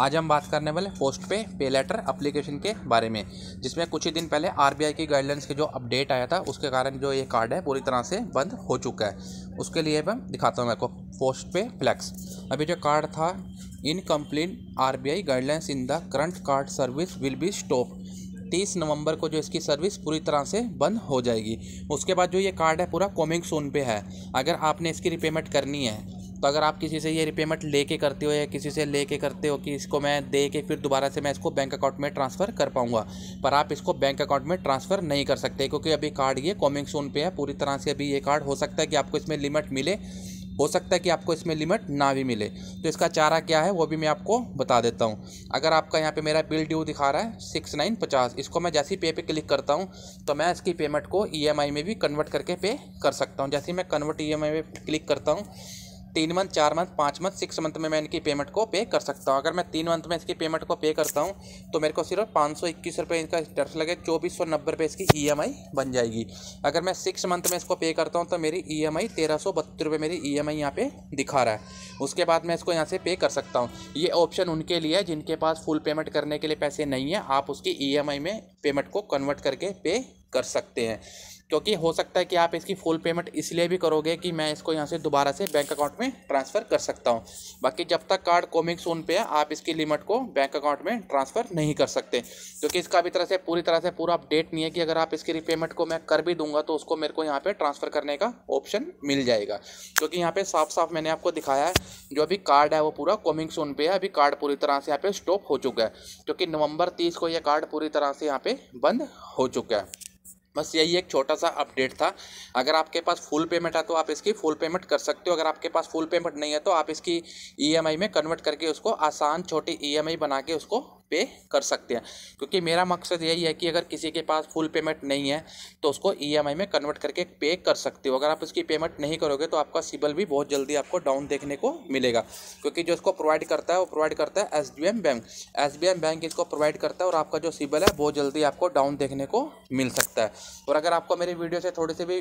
आज हम बात करने वाले पोस्ट पे पे लेटर अप्लीकेशन के बारे में जिसमें कुछ ही दिन पहले आरबीआई की गाइडलाइंस के जो अपडेट आया था उसके कारण जो ये कार्ड है पूरी तरह से बंद हो चुका है उसके लिए मैं दिखाता हूँ मेरे को पोस्ट पे फ्लैक्स अभी जो कार्ड था incomplete R B guidelines in the current card service will be stop तीस नवंबर को जो इसकी सर्विस पूरी तरह से बंद हो जाएगी उसके बाद जो ये कार्ड है पूरा कॉमिंग सोन पे है अगर आपने इसकी रिपेमेंट करनी है तो अगर आप किसी से ये रिपेमेंट लेके करते हो या किसी से लेके करते हो कि इसको मैं दे के फिर दोबारा से मैं इसको बैंक अकाउंट में ट्रांसफ़र कर पाऊँगा पर आप इसको बैंक अकाउंट में ट्रांसफ़र नहीं कर सकते क्योंकि अभी कार्ड ये कॉमिंग सोन पे है पूरी तरह से अभी ये कार्ड हो सकता है कि आपको इसमें लिमिट मिले हो सकता है कि आपको इसमें लिमिट ना भी मिले तो इसका चारा क्या है वो भी मैं आपको बता देता हूँ अगर आपका यहाँ पे मेरा बिल ड्यू दिखा रहा है सिक्स नाइन पचास इसको मैं जैसे ही पे पे क्लिक करता हूँ तो मैं इसकी पेमेंट को ई e में भी कन्वर्ट करके पे कर सकता हूँ जैसे ही मैं कन्वर्ट ई e में क्लिक करता हूँ तीन मंथ चार मंथ पाँच मंथ सिक्स मंथ में मैं इनकी पेमेंट को पे कर सकता हूँ अगर मैं तीन मंथ में इसकी पेमेंट को पे करता हूँ तो मेरे को सिर्फ पाँच सौ इक्कीस रुपये इनका इंटरेस्ट लगे चौबीस सौ नब्बे रुपये इसकी ई एम आई बन जाएगी अगर मैं सिक्स मंथ में इसको पे करता हूँ तो मेरी ई एम आई तेरह सौ बहत्तर रुपये मेरी ई एम आई यहाँ पे दिखा रहा है उसके बाद मैं इसको यहाँ से पे कर सकता हूँ ये ऑप्शन उनके लिए है जिनके पास फुल पेमेंट करने के लिए पैसे नहीं है आप उसकी ई एम आई में पेमेंट को कन्वर्ट करके पे कर सकते हैं क्योंकि हो सकता है कि आप इसकी फुल पेमेंट इसलिए भी करोगे कि मैं इसको यहाँ से दोबारा से बैंक अकाउंट में ट्रांसफ़र कर सकता हूँ बाकी जब तक कार्ड कॉमिक सोन पे है आप इसकी लिमिट को बैंक अकाउंट में ट्रांसफ़र नहीं कर सकते क्योंकि इसका अभी तरह से पूरी तरह से पूरा अपडेट नहीं है कि अगर आप इसकी रिपेमेंट को मैं कर भी दूंगा तो उसको मेरे को यहाँ पर ट्रांसफ़र करने का ऑप्शन मिल जाएगा क्योंकि यहाँ पर साफ साफ मैंने आपको दिखाया है जो अभी कार्ड है वो पूरा कोमिंग सोन पे है अभी कार्ड पूरी तरह से यहाँ पर स्टॉप हो चुका है क्योंकि नवंबर तीस को यह कार्ड पूरी तरह से यहाँ पर बंद हो चुका है बस यही एक छोटा सा अपडेट था अगर आपके पास फुल पेमेंट है तो आप इसकी फुल पेमेंट कर सकते हो अगर आपके पास फुल पेमेंट नहीं है तो आप इसकी ई में कन्वर्ट करके उसको आसान छोटी ई बना के उसको पे कर सकते हैं क्योंकि मेरा मकसद यही है कि अगर किसी के पास फुल पेमेंट नहीं है तो उसको ईएमआई e में कन्वर्ट करके पे कर सकते हो अगर आप उसकी पेमेंट नहीं करोगे तो आपका सिबल भी बहुत जल्दी आपको डाउन देखने को मिलेगा क्योंकि जो इसको प्रोवाइड करता है वो प्रोवाइड करता है एस बैंक एस बैंक इसको प्रोवाइड करता है और आपका जो सिबल है बहुत जल्दी आपको डाउन देखने को मिल सकता है और अगर आपको मेरी वीडियो से थोड़ी सी भी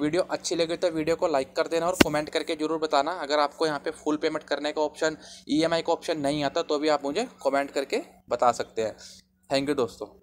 वीडियो अच्छी लगी तो वीडियो को लाइक कर देना और कमेंट करके जरूर बताना अगर आपको यहाँ पे फुल पेमेंट करने का ऑप्शन ईएमआई e का ऑप्शन नहीं आता तो भी आप मुझे कमेंट करके बता सकते हैं थैंक यू दोस्तों